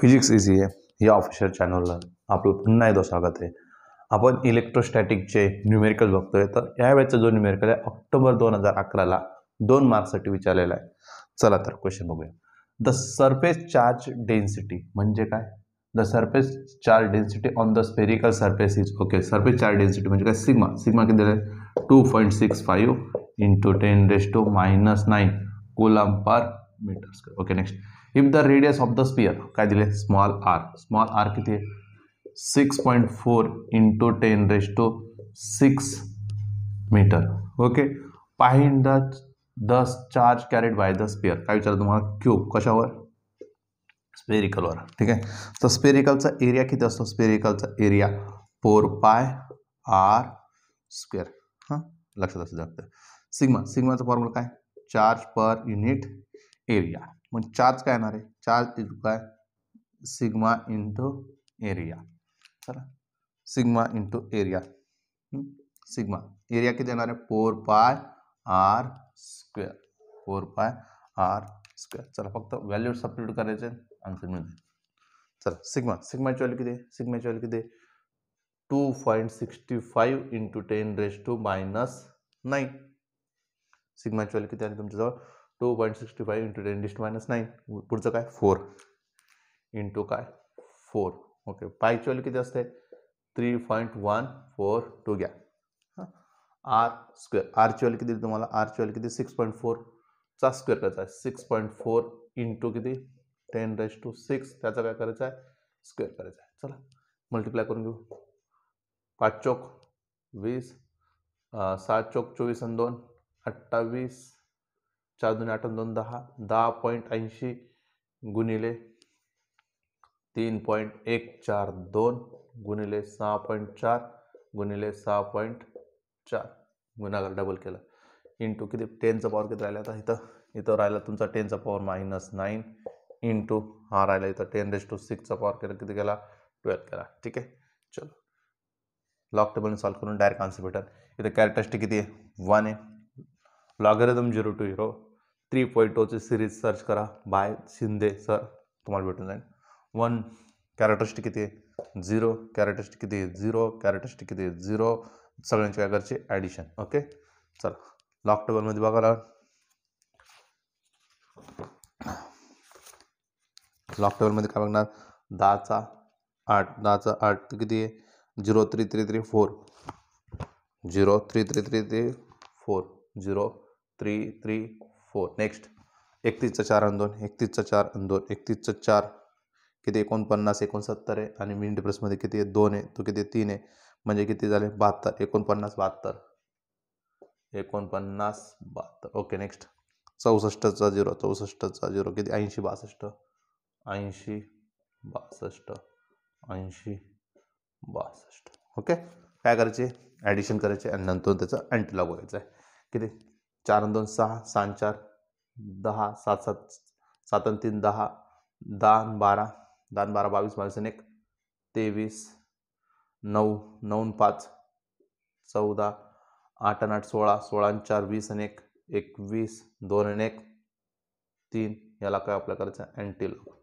Physics easy आहे या official चॅनलला आपलं पुन्हा एकदा स्वागत आहे आपण इलेक्ट्रोस्टॅटिकचे न्यूमेरिकल बघतोय तर यावेळेचा जो न्यूमेरिकल आहे ऑक्टोबर दोन हजार अकराला दोन मार्कसाठी विचारलेला आहे चला तर क्वेश्चन बघूया द सर्फेस चार्ज डेन्सिटी म्हणजे काय the surface charge density on the spherical surface is okay surface charge density म्हणजे काय सिग्मा सिग्मा किती दिलं two point six five into ten raise to minus nine coulomb per meter okay next if the radius of the sphere का दिले small R small R कि six point four into ten raise to six meter okay पाहिन the दस charge carried by the sphere का विचार तुम्हारा cube कशा spherical वर ठीक है तो स्पेरिकल एरिया कि spherical area four pi R square हाँ लक्षा असू सीग्मा सिग्मा सिग्माचा charge per unit area charge का है चार्ज इज काय सिग्मा इंटू एरिया चला sigma into area hmm? Sigma area कितने आ रहे four pi R square four pi R square चला फिर वैल्यू सबस्टिट्यूट कर आंसर मिलते चला सिग्मा सिग्मा चल किती सिग्मा चल value two point sixty five into ten raise to minus nine sigma चल किती तुम्हारे two point sixty five into ten डिस्ट मायनस नाईन पुढचं काय फोर इंटू काय फोर ओके पायची व्हॅल्यू किती असते three point one four two घ्या हां आर स्क्वेअर आरची व्हॅल्यू किती तुम्हाला आरची व्हॅल्यू किती सिक्स पॉईंट फोरचा स्क्वेअर करायचा आहे सिक्स पॉईंट फोर इंटू किती टेन रेस टू सिक्स त्याचा काय करायचा आहे स्क्वेअर करायचा आहे चला मल्टिप्लाय करून घेऊ पाच चौक वीस सात चौक चोवीस आणि दोन अठ्ठावीस चार दोन आठ दोन दहा दहा पॉईंट ऐंशी गुणिले तीन पॉईंट एक चार दोन गुणिले सहा पॉईंट चार गुणिले सहा पॉईंट चार गुणाकार डबल केला इंटू किती टेनचा पॉवर किती राहिला आता इथं इथं राहिला तुमचा टेनचा पॉवर मायनस नाईन इंटू हा राहिला इथं टेन रेस टू सिक्सचा पॉवर केला किती केला ट्वेल्व केला ठीक आहे चलो लॉक टेबलने सॉल्व करून डायरेक्ट आन्सर भेटेल इथं कॅरेक्टरिस्टिक किती आहे वन आहे logarithm zero two zero three point टूचे सिरीज सर्च करा बाय शिंदे सर तुम्हाला भेटून जाईल वन कॅरेक्टरिस्टिक किती आहे झिरो कॅरेक्टरिस्टिक किती आहे झिरो कॅरेक्टरिस्टिक किती आहे झिरो सगळ्यांची काय करायची ॲडिशन ओके चल लॉक टेबलमध्ये बघायला लॉक टेबलमध्ये काय बघणार दहाचा आठ दहाचा आठ किती आहे zero three three three four zero three three three three four zero three three हो नेक्स्ट एकतीसचं चार आणि दोन एकतीसचं चार आणि दोन एकतीसचं चार किती एकोणपन्नास एकोणसत्तर आहे आणि मिनिट प्रेसमध्ये किती आहे दोन आहे तो किती तीन आहे म्हणजे किती झाले बहात्तर एकोणपन्नास बहात्तर एकोणपन्नास बहात्तर ओके नेक्स्ट चौसष्टचा झिरो चौसष्टचा झिरो किती ऐंशी बासष्ट ऐंशी बासष्ट ऐंशी बासष्ट ओके काय करायचे ॲडिशन करायचे आणि नंतर त्याचं अँटी लागवायचा आहे किती चार दोन सहा सहा चार दहा सात सात सात आणि तीन दहा दहा बारा दहा बारा बावीस बावीस एक तेवीस नऊ नऊ पाच चौदा आठ आणि आठ सोळा सोळा चार वीस एक एकवीस दोन आणि एक तीन याला काय आपल्या करायचं अँटी लॉक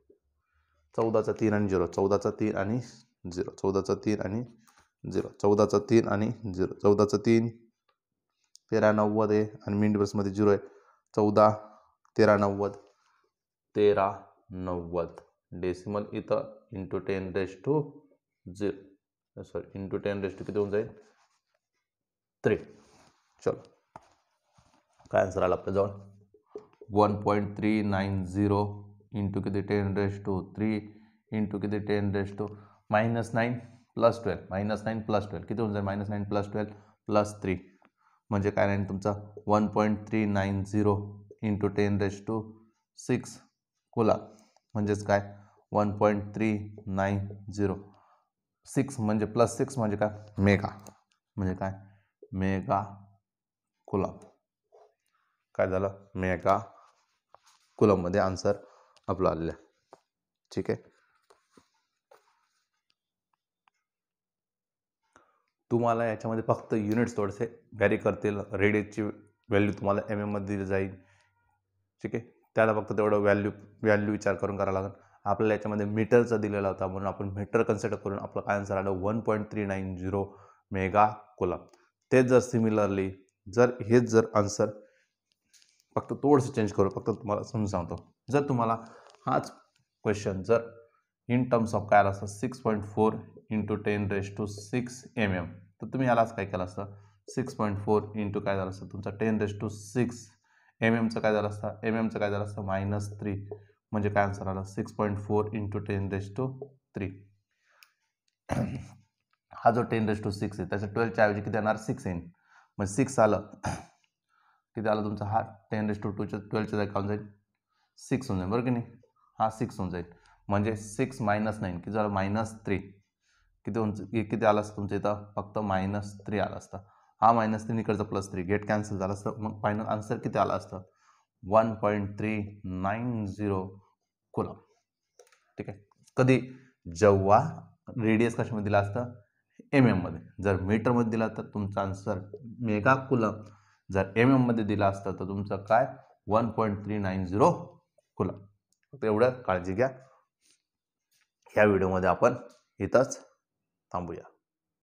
चौदाचा तीन आणि झिरो चौदाचा तीन आणि झिरो चौदाचा तीन आणि झिरो चौदाचा तीन आणि झिरो चौदाचा तीन तेरा नव्वद आहे आणि मध्ये झिरो आहे चौदा तेरा नव्वद तेरा नव्वद डेसिमल इथं into ten raise to zero sorry into ten raise to किती होऊन जाईल थ्री चलो काय आन्सर आला आपल्या जवळ one point three nine zero into किती ten raise to three into किती ten raise to minus nine plus twelve minus nine plus twelve किती होऊन जाईल minus nine plus twelve plus three म्हणजे काय राहील तुमचा one point three nine zero into ten raise to six coulomb म्हणजेच काय one point three nine zero six म्हणजे प्लस सिक्स म्हणजे काय मेगा म्हणजे काय मेगा कुलम काय झालं मेगा कुलममध्ये आन्सर आपलं आलेलं ठीक आहे तुम्हाला याच्यामध्ये फक्त युनिट्स थोडेसे व्हॅरी करतील रेडियसची व्हॅल्यू तुम्हाला एम एममध्ये दिली जाईल ठीक आहे त्याला फक्त तेवढं व्हॅल्यू व्हॅल्यू विचार करून करावं लागेल आपल्याला याच्यामध्ये मीटरचा दिलेला होता म्हणून आपण मीटर कन्सिडर करून आपलं काय आन्सर आलं one point three nine zero mega coulomb तेच जर सिमिलरली जर हेच जर आन्सर फक्त थोडंसं चेंज करू फक्त तुम्हाला समजून जर तुम्हाला हाच क्वेश्चन जर इन टर्म्स ऑफ काय आलं असतं six point four into ten raise to six M M तर तुम्ही यालाच काय केलं असतं सिक्स पॉईंट फोर इंटू काय झालं असतं तुमचा ten raise to six M एमचं काय झालं असतं एम एमचं काय झालं असतं मायनस थ्री म्हणजे काय आन्सर आला six point four into ten raise to three हा जो टेन रेस टू सिक्स आहे त्याच्या ट्वेल्थच्या ऐवजी किती येणार सिक्स एन मग सिक्स आलं किती आलं तुमचा हा टेन रेस टू टूच्या ट्वेल्थच्या होऊन जाईल सिक्स होऊन जाईल बरं की नाही हा सिक्स होऊन जाईल म्हणजे सिक्स मायनस नाईन किती झालं मायनस थ्री किती उंच किती आलं असतं तुमचं इथं फक्त मायनस थ्री आला असतं हा मायनस थ्री इकडचं प्लस थ्री गेट कॅन्सल झालं असतं मग फायनल आन्सर किती आला असतं one point three nine zero coulomb ठीक आहे कधी जेव्हा रेडियस कशामध्ये दिला असतं एम एममध्ये जर मीटरमध्ये दिला तर तुमचा आन्सर मेगा कुलम जर एम एममध्ये दिला असतं तर तुमचं काय one point three nine zero coulomb एवढं काळजी घ्या ह्या व्हिडिओमध्ये आपण इथंच थांबूया